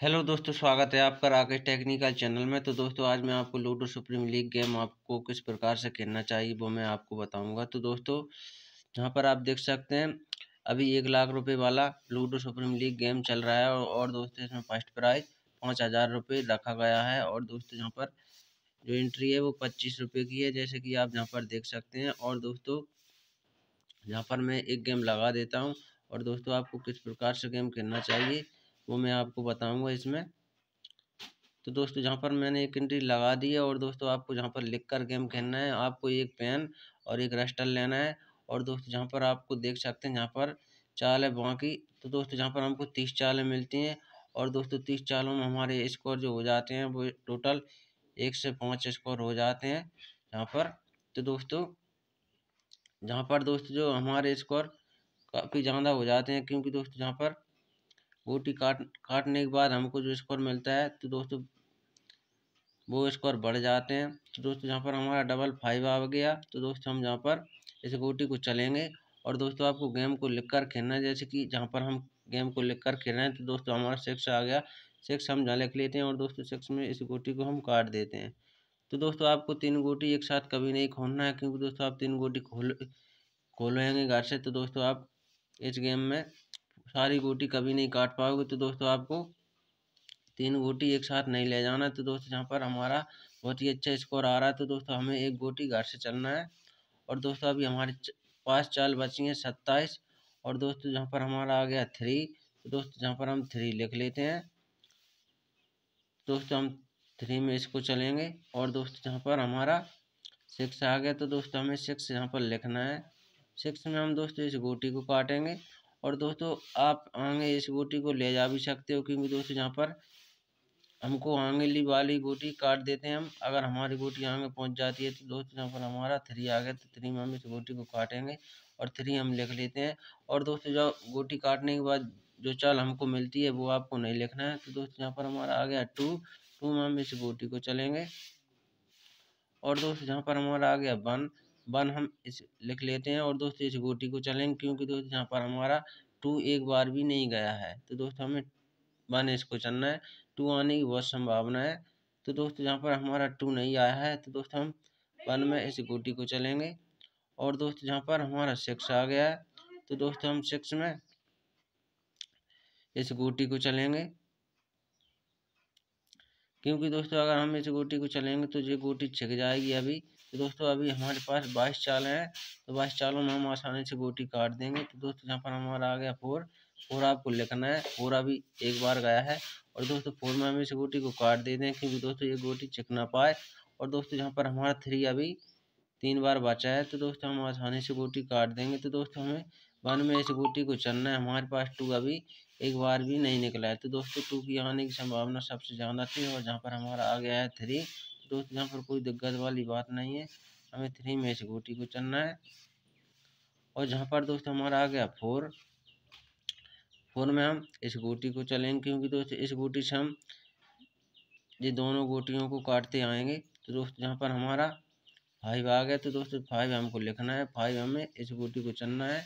hello दोस्तों स्वागत है आपका राकेश टेक्निकल चैनल में तो दोस्तों आज मैं आपको लूडो सुप्रीम लीग गेम आपको किस प्रकार से खेलना चाहिए वो मैं आपको बताऊंगा तो दोस्तों यहाँ पर आप देख सकते हैं अभी एक लाख रुपए वाला लूडो सुप्रीम लीग गेम चल रहा है और दोस्तों इसमें फर्स्ट प्राइज पाँच हज़ार रुपये रखा गया है और दोस्तों यहाँ पर जो एंट्री है वो पच्चीस रुपये की है जैसे कि आप यहाँ पर देख सकते हैं और दोस्तों यहाँ पर मैं एक गेम लगा देता हूँ और दोस्तों आपको किस प्रकार से गेम खेलना चाहिए वो मैं आपको बताऊँगा इसमें तो दोस्तों जहाँ पर मैंने एक एंट्री लगा दी है और दोस्तों आपको जहाँ पर लिख कर गेम खेलना है आपको एक पेन और एक रस्टर लेना है और दोस्तों जहाँ पर आपको देख सकते हैं जहाँ पर चाल है वहाँ की तो दोस्तों जहाँ पर हमको तीस चालें मिलती हैं और दोस्तों तीस चालों में हमारे स्कोर जो हो जाते हैं वो टोटल एक से पाँच स्कोर हो जाते हैं यहाँ पर तो दोस्तों जहाँ पर दोस्तों जो हमारे स्कोर काफ़ी ज़्यादा हो जाते हैं क्योंकि दोस्तों जहाँ पर गोटी काट काटने के बाद हमको जो स्कोर मिलता है तो दोस्तों वो स्कोर बढ़ जाते हैं तो दोस्तों यहाँ पर हमारा डबल फाइव आ गया तो दोस्तों हम यहाँ पर इस गोटी को चलेंगे और दोस्तों आपको गेम को लिख कर खेलना है जैसे कि जहाँ पर हम गेम को लिख कर खेल रहे हैं तो दोस्तों हमारा सिक्स आ गया सिक्स हम जहाँ लिख लेते हैं और दोस्तों सिक्स में इस गोटी को हम काट देते हैं तो दोस्तों आपको तीन गोटी एक साथ कभी नहीं खोलना है क्योंकि दोस्तों आप तीन गोटी खोल खोलेंगे घर से तो दोस्तों आप इस गेम में सारी गोटी कभी नहीं काट पाओगे तो दोस्तों आपको तीन गोटी एक साथ नहीं ले जाना तो दोस्तों यहाँ पर हमारा बहुत ही अच्छा स्कोर आ रहा है तो दोस्तों हमें एक गोटी घर से चलना है और दोस्तों अभी हमारे पास चाल बची हैं सत्ताईस और दोस्तों जहाँ पर हमारा आ गया थ्री तो दोस्तों जहाँ पर हम थ्री लिख लेते हैं दोस्तों हम थ्री में इसको चलेंगे और दोस्तों जहाँ पर हमारा सिक्स आ गया तो दोस्तों हमें सिक्स यहाँ पर लिखना है सिक्स में हम दोस्तों इस गोटी को काटेंगे और दोस्तों आप आगे इस गोटी को ले जा भी सकते हो क्योंकि दोस्तों यहाँ पर हमको आंगली वाली गोटी काट देते हैं हम अगर हमारी गोटी आगे पहुँच जाती है तो दोस्तों यहाँ पर हमारा थ्री आ गया तो थ्री में हम इस गोटी को काटेंगे और थ्री हम लिख लेते हैं और दोस्तों जो गोटी काटने के बाद जो चाल हमको मिलती है वो आपको नहीं लिखना है तो दोस्तों यहाँ पर हमारा आ गया टू टू में हम इस गोटी को चलेंगे और दोस्तों यहाँ पर हमारा आ गया वन वन हम इस लिख लेते हैं और दोस्तों इस गोटी को चलेंगे क्योंकि दोस्तों यहाँ पर हमारा टू एक बार भी नहीं गया है तो दोस्तों हमें वन इसको चलना है टू आने की बहुत संभावना है तो दोस्तों यहाँ पर हमारा टू नहीं आया है तो दोस्तों हम वन में इस गोटी को चलेंगे और दोस्तों जहाँ पर हमारा सिक्स आ गया है तो दोस्तों हम सिक्स में इस गोटी को चलेंगे क्योंकि दोस्तों अगर हम इस गोटी को चलेंगे तो ये गोटी छिक जाएगी अभी तो दोस्तों अभी हमारे पास बाईस चाल हैं तो बाईस चालों में हम आसानी से गोटी काट देंगे तो दोस्तों यहाँ पर हमारा आ गया फोर फोर आपको लिखना है फोर अभी एक बार गया है और दोस्तों फोर में हम इस गोटी को काट दे दें क्योंकि दोस्तों ये गोटी चिक ना पाए और दोस्तों यहाँ पर हमारा थ्री अभी तीन बार बचा है तो दोस्तों हम आसानी से गोटी काट देंगे तो दोस्तों हमें वन में इस गोटी को चलना है हमारे पास टू अभी एक बार भी नहीं निकला है तो दोस्तों टू की आने की संभावना सबसे ज़्यादा थी और जहाँ पर हमारा आ गया है थ्री दोस्त यहाँ पर कोई दिक्कत वाली बात नहीं है हमें थ्री में इस गोटी को चलना है और जहाँ पर दोस्त हमारा आ गया फोर फोर में हम इस गोटी को चलेंगे क्योंकि दोस्त इस गोटी से हम ये दोनों गोटियों को काटते आएंगे तो दोस्त यहाँ पर हमारा फाइव आ गया तो दोस्तों फाइव हमको लिखना है फाइव हमें इस गोटी को चलना है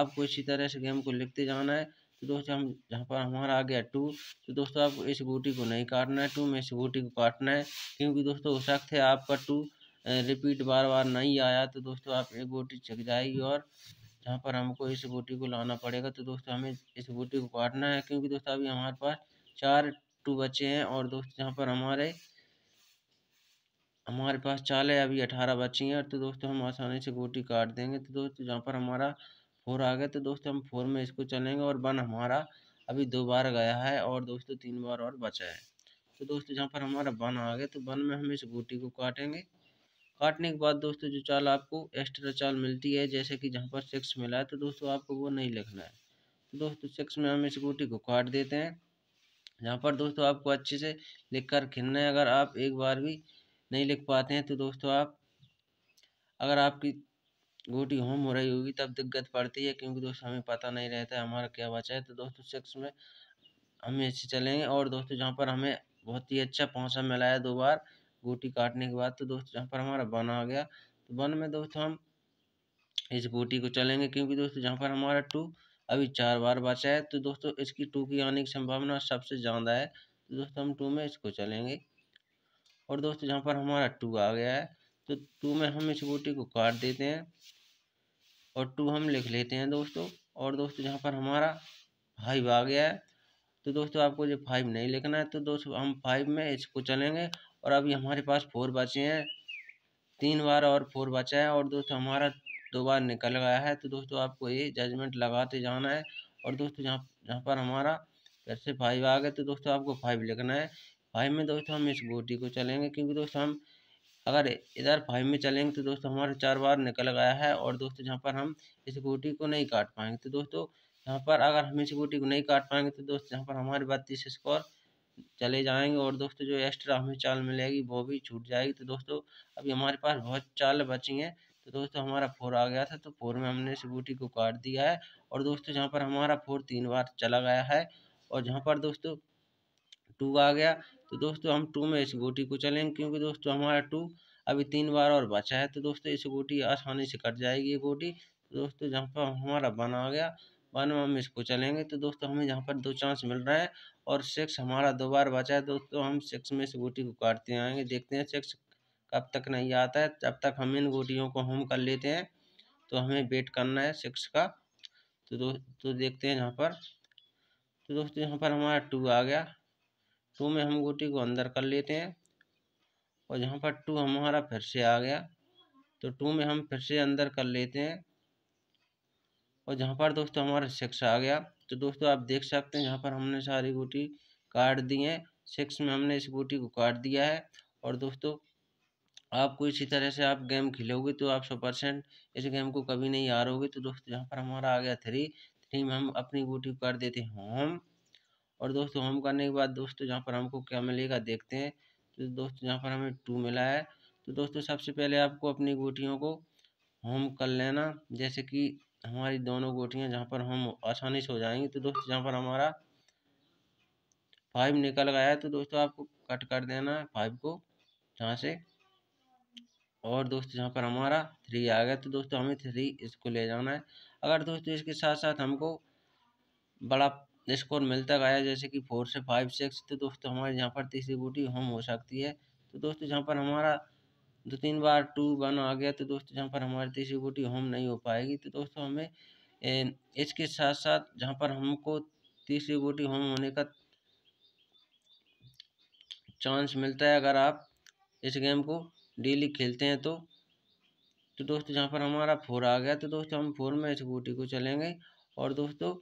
आपको इसी तरह से गेम को लिखते जाना है तो दोस्तों हम यहाँ पर हमारा आ गया टू तो दोस्तों आपको इस बूटी को नहीं काटना है टू में इस बूटी को काटना है क्योंकि दोस्तों हो सकते है आपका टू रिपीट बार बार नहीं आया तो दोस्तों आप एक बूटी चक जाएगी और जहाँ पर हमको इस बूटी को लाना पड़ेगा तो दोस्तों हमें इस बूटी को काटना है क्योंकि दोस्तों अभी हमारे पास चार टू बचे हैं और दोस्तों जहाँ पर हमारे हमारे पास चाल है अभी अठारह बची हैं तो दोस्तों हम आसानी से गोटी काट देंगे तो दोस्तों जहाँ पर हमारा फोर आ गया तो दोस्तों हम फोर में इसको चलेंगे और वन हमारा अभी दो बार गया है और दोस्तों तीन बार और बचा है तो दोस्तों जहाँ पर हमारा वन आ गया तो वन में हम इस गोटी को काटेंगे काटने के बाद दोस्तों जो चाल आपको एक्स्ट्रा चाल मिलती है जैसे कि जहाँ पर सिक्स मिला है तो दोस्तों आपको वो नहीं लिखना है तो दोस्तों सिक्स में हम इस गोटी को काट देते हैं जहाँ पर दोस्तों आपको अच्छे से लिख कर खेलना है अगर आप एक बार भी नहीं लिख पाते हैं तो दोस्तों आप अगर आपकी गोटी होम हो रही होगी तब दिक्कत पड़ती है क्योंकि दोस्त हमें पता नहीं रहता है हमारा क्या बचा है तो दोस्तों सिक्स में हम अच्छे चलेंगे और दोस्तों जहाँ पर हमें बहुत ही अच्छा पहुँचा मिला है दो बार गोटी काटने के बाद तो दोस्तों जहाँ पर हमारा वन आ गया तो वन में दोस्तों हम इस गोटी को चलेंगे क्योंकि दोस्तों जहाँ पर हमारा टू अभी चार बार बचा है तो दोस्तों इसकी टू की आने की संभावना सबसे ज़्यादा है तो दोस्तों हम टू में इसको चलेंगे और दोस्तों जहाँ पर हमारा टू आ गया है तो टू में हम इस बूटी को काट देते हैं और टू हम लिख लेते हैं दोस्तों और दोस्तों जहाँ पर हमारा फाइव आ गया है तो दोस्तों आपको जो फाइव नहीं लिखना है तो दोस्तों हम फाइव में इसको चलेंगे और अभी हमारे पास फोर बचे हैं तीन बार और फोर बचा है और दोस्तों हमारा दो बार निकल गया है तो दोस्तों आपको ये जजमेंट लगाते जाना है और दोस्तों जहाँ जहाँ पर हमारा फिर से फाइव आ गया तो दोस्तों आपको फाइव लिखना है फाइव में दोस्तों हम इस गोटी को चलेंगे क्योंकि दोस्तों हम अगर इधर फाइव में चलेंगे तो दोस्तों हमारा चार बार निकल गया है और दोस्तों जहाँ पर हम इस गोटी को नहीं काट पाएंगे तो दोस्तों यहाँ पर अगर हम इस गोटी को नहीं काट पाएंगे तो दोस्तों यहाँ पर हमारे बत्तीस स्कोर चले जाएंगे और दोस्तों जो एक्स्ट्रा हमें चाल मिलेगी वो भी छूट जाएगी तो दोस्तों अभी हमारे पास बहुत चाल बची हैं तो दोस्तों हमारा फोर आ गया था तो फोर में हमने इस गोटी को काट दिया है और दोस्तों जहाँ पर हमारा फोर तीन बार चला गया है और जहाँ पर दोस्तों टू आ गया तो दोस्तों हम टू में इस गोटी को चलेंगे क्योंकि दोस्तों हमारा टू अभी तीन बार और बचा है तो दोस्तों इस गोटी आसानी से कट जाएगी ये गोटी तो दोस्तों जहाँ पर हमारा वन आ गया वन में हम इसको चलेंगे तो दोस्तों हमें यहाँ पर दो चांस मिल रहा है और सिक्स हमारा दो बार बचा है दोस्तों हम सिक्स में इस गोटी को काटते आएंगे देखते हैं सिक्स कब तक नहीं आता है तब तक हम इन गोटियों को हम कर लेते हैं तो हमें वेट करना है सिक्स का तो दो तो देखते हैं यहाँ पर तो दोस्तों यहाँ पर हमारा टू आ गया टू में हम गोटी को अंदर कर लेते हैं और जहाँ पर टू हमारा फिर से आ गया तो टू में हम फिर से अंदर कर लेते हैं और जहाँ पर दोस्तों हमारा सिक्स आ गया तो दोस्तों आप देख सकते हैं जहाँ पर हमने सारी गोटी काट दी है सिक्स में हमने इस गोटी को काट दिया है और दोस्तों आपको इसी तरह से आप गेम खेलोगे तो आप सौ परसेंट इस गेम को कभी नहीं हारोगे तो दोस्तों यहाँ पर हमारा आ गया थ्री थ्री में हम अपनी गोटी को काट देते हैं होम और दोस्तों होम करने के बाद दोस्तों जहाँ पर हमको क्या मिलेगा देखते हैं तो दोस्तों जहाँ पर हमें टू मिला है तो दोस्तों सबसे पहले आपको अपनी गोटियों को होम कर लेना जैसे कि हमारी दोनों गोटियाँ जहाँ पर हम आसानी से हो जाएंगी तो दोस्तों जहाँ पर हमारा फाइव निकल गया है तो दोस्तों आपको कट कर देना है फाइव को यहाँ से और दोस्तों जहाँ पर हमारा थ्री आ गया तो दोस्तों हमें थ्री इसको ले जाना है अगर दोस्तों इसके साथ साथ हमको बड़ा स्कोर मिलता गया जैसे कि फोर से फाइव सिक्स तो दोस्तों हमारे यहाँ पर तीसरी बूटी हम हो सकती है तो दोस्तों जहाँ पर हमारा दो तीन बार टू वन आ गया तो दोस्तों जहाँ पर हमारी तीसरी बूटी होम नहीं हो पाएगी तो दोस्तों हमें इसके साथ साथ जहाँ पर हमको तीसरी बूटी होम होने का चांस मिलता है अगर आप इस गेम को डेली खेलते हैं तो तो दोस्तों जहाँ पर हमारा फोर आ गया तो दोस्तों हम फोर में इस बूटी को चलेंगे और दोस्तों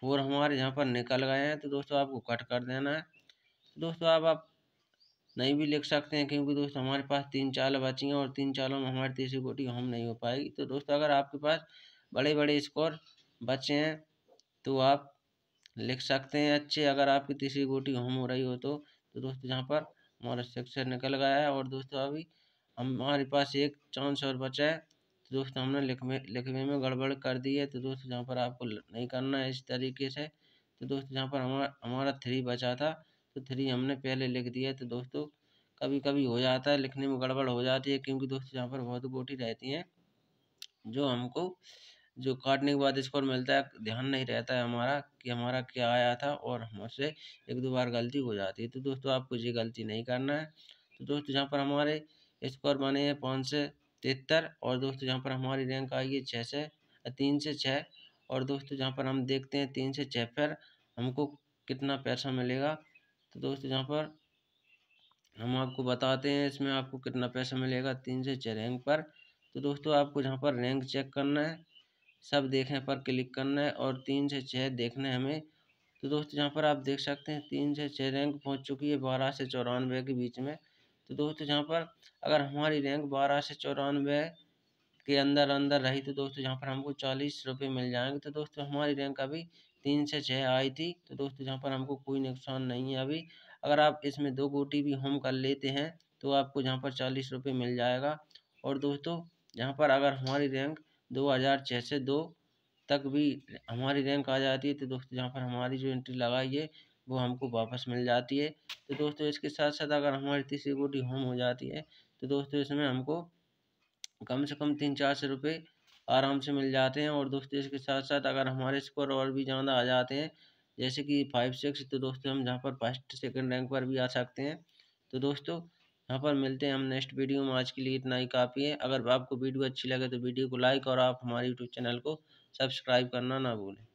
फोर हमारे यहाँ पर निकल गए हैं तो दोस्तों आपको कट कर देना है दोस्तों आप आप नहीं भी लिख सकते हैं क्योंकि दोस्तों हमारे पास तीन चाल बची हैं और तीन चालों में हमारी तीसरी गोटी हम नहीं हो पाएगी तो दोस्तों अगर आपके पास बड़े बड़े स्कोर बचे हैं तो आप लिख सकते हैं अच्छे अगर आपकी तीसरी गोटी हम हो रही हो तो तो दोस्तों यहाँ पर हमारा सिक्सर निकल गया है और दोस्तों अभी हमारे पास एक चांस और बचा है तो दोस्तों हमने लिखने लिखने में गड़बड़ कर दी है तो दोस्तों जहाँ पर आपको नहीं करना है इस तरीके से तो दोस्तों जहाँ पर हमारा हमारा थ्री बचा था तो थ्री हमने पहले लिख दिया तो दोस्तों कभी कभी हो जाता है लिखने में गड़बड़ हो जाती है क्योंकि दोस्तों यहाँ पर बहुत गोटी रहती हैं जो हमको जो काटने के बाद स्कोर मिलता है ध्यान नहीं रहता है हमारा कि हमारा क्या आया था और हमसे एक दो बार गलती हो जाती है तो दोस्तों आपको ये गलती नहीं करना है तो दोस्तों जहाँ पर हमारे स्कोर बने हैं पाँच से तिहत्तर और दोस्तों जहाँ पर हमारी रैंक आई है छः से तीन से छः और दोस्तों जहाँ पर हम देखते हैं तीन से छः पर हमको कितना पैसा मिलेगा तो दोस्तों जहाँ पर हम आपको बताते हैं इसमें आपको कितना पैसा मिलेगा तीन से छः रैंक पर तो दोस्तों आपको जहाँ पर रैंक चेक करना है सब देखने पर क्लिक करना है और तीन से छः देखना है हमें तो दोस्तों जहाँ पर आप देख सकते हैं तीन से छः रैंक पहुँच चुकी है बारह से चौरानवे के बीच में तो दोस्तों यहाँ पर अगर हमारी रैंक बारह से चौरानवे के अंदर अंदर रही तो दोस्तों यहाँ पर हमको चालीस रुपये मिल जाएंगे तो दोस्तों हमारी रैंक अभी तीन से छः आई थी तो दोस्तों यहाँ पर हमको कोई नुकसान नहीं है अभी अगर आप इसमें दो गोटी भी होम कर लेते हैं तो आपको जहाँ पर चालीस रुपये मिल जाएगा और दोस्तों यहाँ पर अगर हमारी रैंक दो हज़ार छः से दो तक भी हमारी रैंक आ जाती है तो दोस्तों यहाँ पर हमारी जो एंट्री लगाई है वो हमको वापस मिल जाती है तो दोस्तों इसके साथ साथ अगर हमारी तीसरी गोटी होम हो जाती है तो दोस्तों इसमें हमको कम से कम तीन चार सौ रुपये आराम से मिल जाते हैं और दोस्तों इसके साथ साथ अगर हमारे स्कोर और भी ज़्यादा आ जाते हैं जैसे कि फाइव सिक्स तो दोस्तों हम जहाँ पर फर्स्ट सेकेंड रैंक पर भी आ सकते हैं तो दोस्तों यहाँ पर मिलते हैं हम नेक्स्ट वीडियो में आज के लिए इतना ही काफ़ी है अगर आपको वीडियो अच्छी लगे तो वीडियो को लाइक और आप हमारे यूट्यूब चैनल को सब्सक्राइब करना ना भूलें